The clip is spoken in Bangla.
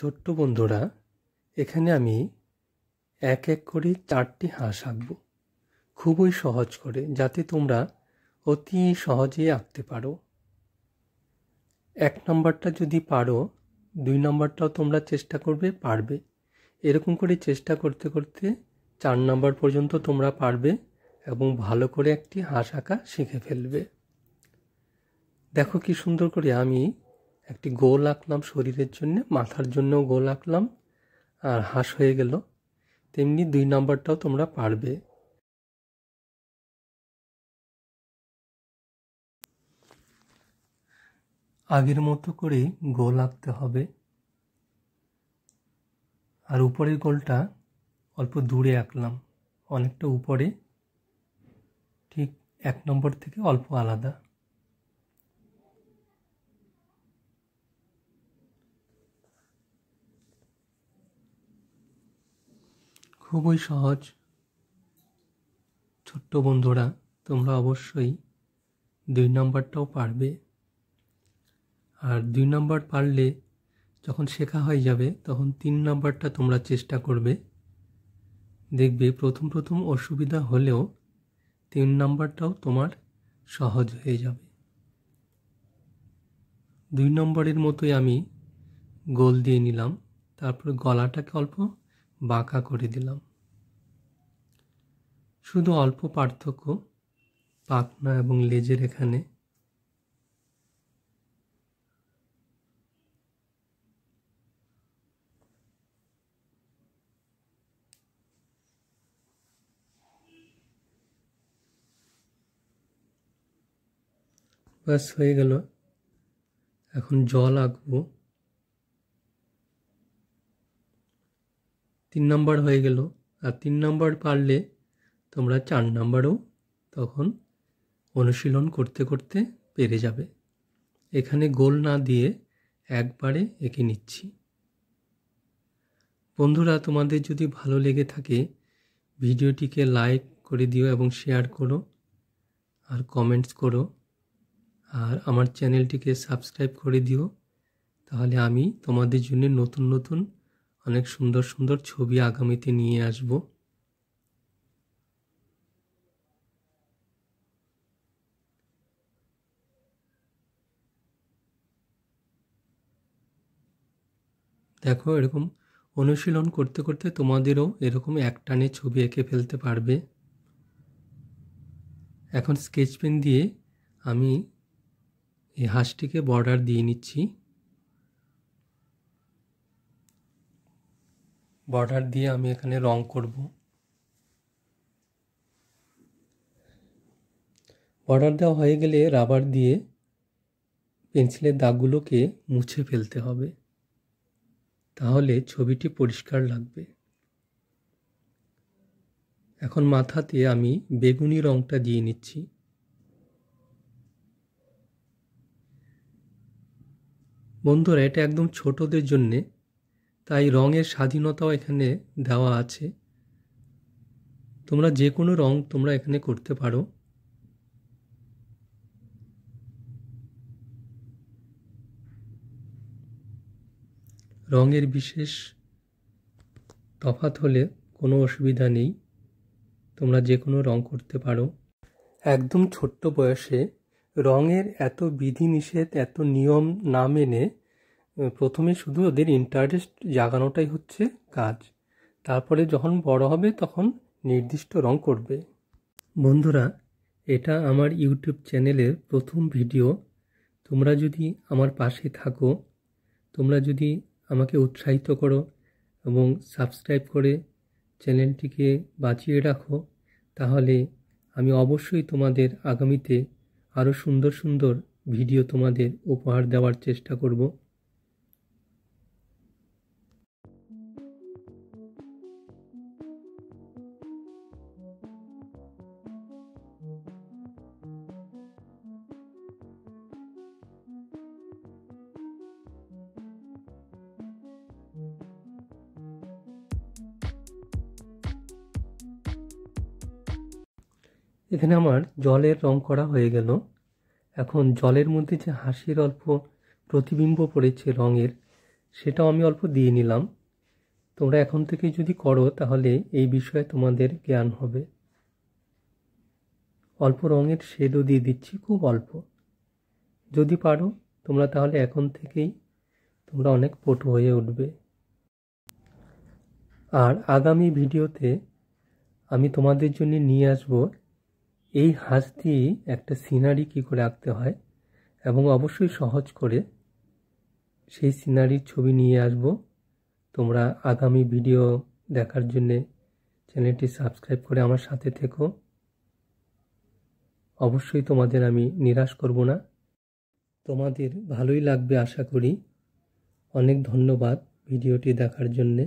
ছোট্ট বন্ধুরা এখানে আমি এক এক করে চারটি হাঁস আঁকবো খুবই সহজ করে যাতে তোমরা অতি সহজে আঁকতে পারো এক নম্বরটা যদি পারো দুই নম্বরটাও তোমরা চেষ্টা করবে পারবে এরকম করে চেষ্টা করতে করতে চার নম্বর পর্যন্ত তোমরা পারবে এবং ভালো করে একটি হাঁস আঁকা শিখে ফেলবে দেখো কি সুন্দর করে আমি একটি গোল আঁকলাম শরীরের জন্য মাথার জন্য গোল আঁকলাম আর হাঁস হয়ে গেল তেমনি দুই নাম্বারটাও তোমরা পারবে আগের মতো করে গোল আঁকতে হবে আর উপরের গোলটা অল্প দূরে আঁকলাম অনেকটা উপরে ঠিক এক নম্বর থেকে অল্প আলাদা খুবই সহজ ছোট্ট বন্ধুরা তোমরা অবশ্যই দুই নম্বরটাও পারবে আর দুই নম্বর পারলে যখন শেখা হয়ে যাবে তখন তিন নম্বরটা তোমরা চেষ্টা করবে দেখবে প্রথম প্রথম অসুবিধা হলেও তিন নম্বরটাও তোমার সহজ হয়ে যাবে দুই নম্বরের মতোই আমি গোল দিয়ে নিলাম তারপর গলাটাকে অল্প বাঁকা করে দিলাম শুধু অল্প পার্থক্য পাখনা এবং লেজের এখানে বাস হয়ে গেল এখন জল আঁকবো তিন নম্বর হয়ে গেল আর তিন নাম্বার পারলে তোমরা চার নাম্বারও তখন অনুশীলন করতে করতে পেরে যাবে এখানে গোল না দিয়ে একবারে এঁকে নিচ্ছি বন্ধুরা তোমাদের যদি ভালো লেগে থাকে ভিডিওটিকে লাইক করে দিও এবং শেয়ার করো আর কমেন্টস করো আর আমার চ্যানেলটিকে সাবস্ক্রাইব করে দিও তাহলে আমি তোমাদের জন্য নতুন নতুন অনেক সুন্দর সুন্দর ছবি আগামীতে নিয়ে আসব দেখো এরকম অনুশীলন করতে করতে তোমাদেরও এরকম একটানে ছবি এঁকে ফেলতে পারবে এখন স্কেচ পেন দিয়ে আমি এই হাঁসটিকে বর্ডার দিয়ে নিচ্ছি বর্ডার দিয়ে আমি এখানে রং করব বর্ডার দেওয়া হয়ে গেলে রাবার দিয়ে পেন্সিলের দাগগুলোকে মুছে ফেলতে হবে তাহলে ছবিটি পরিষ্কার লাগবে এখন মাথাতে আমি বেগুনি রংটা দিয়ে নিচ্ছি বন্ধুরা এটা একদম ছোটদের জন্যে তাই রঙের স্বাধীনতাও এখানে দেওয়া আছে তোমরা যে কোনো রং তোমরা এখানে করতে পারো রঙের বিশেষ তফাত হলে কোনো অসুবিধা নেই তোমরা যে কোনো রং করতে পারো একদম ছোট্ট বয়সে রঙের এত বিধিনিষেধ এত নিয়ম না মেনে প্রথমে শুধু ওদের ইন্টারেস্ট জাগানোটাই হচ্ছে কাজ তারপরে যখন বড় হবে তখন নির্দিষ্ট রং করবে বন্ধুরা এটা আমার ইউটিউব চ্যানেলের প্রথম ভিডিও তোমরা যদি আমার পাশে থাকো তোমরা যদি আমাকে উৎসাহিত করো এবং সাবস্ক্রাইব করে চ্যানেলটিকে বাঁচিয়ে রাখো তাহলে আমি অবশ্যই তোমাদের আগামীতে আরও সুন্দর সুন্দর ভিডিও তোমাদের উপহার দেওয়ার চেষ্টা করব এখানে আমার জলের রং করা হয়ে গেল এখন জলের মধ্যে যে হাসির অল্প প্রতিবিম্ব পড়েছে রঙের সেটাও আমি অল্প দিয়ে নিলাম তোমরা এখন থেকে যদি করো তাহলে এই বিষয়ে তোমাদের জ্ঞান হবে অল্প রঙের শেডও দিয়ে দিচ্ছি খুব অল্প যদি পারো তোমরা তাহলে এখন থেকেই তোমরা অনেক পটু হয়ে উঠবে আর আগামী ভিডিওতে আমি তোমাদের জন্য নিয়ে আসবো এই হাঁস দিয়ে একটা সিনারি কী করে আঁকতে হয় এবং অবশ্যই সহজ করে সেই সিনারির ছবি নিয়ে আসব তোমরা আগামী ভিডিও দেখার জন্যে চ্যানেলটি সাবস্ক্রাইব করে আমার সাথে থেকো অবশ্যই তোমাদের আমি নিরাশ করব না তোমাদের ভালোই লাগবে আশা করি অনেক ধন্যবাদ ভিডিওটি দেখার জন্যে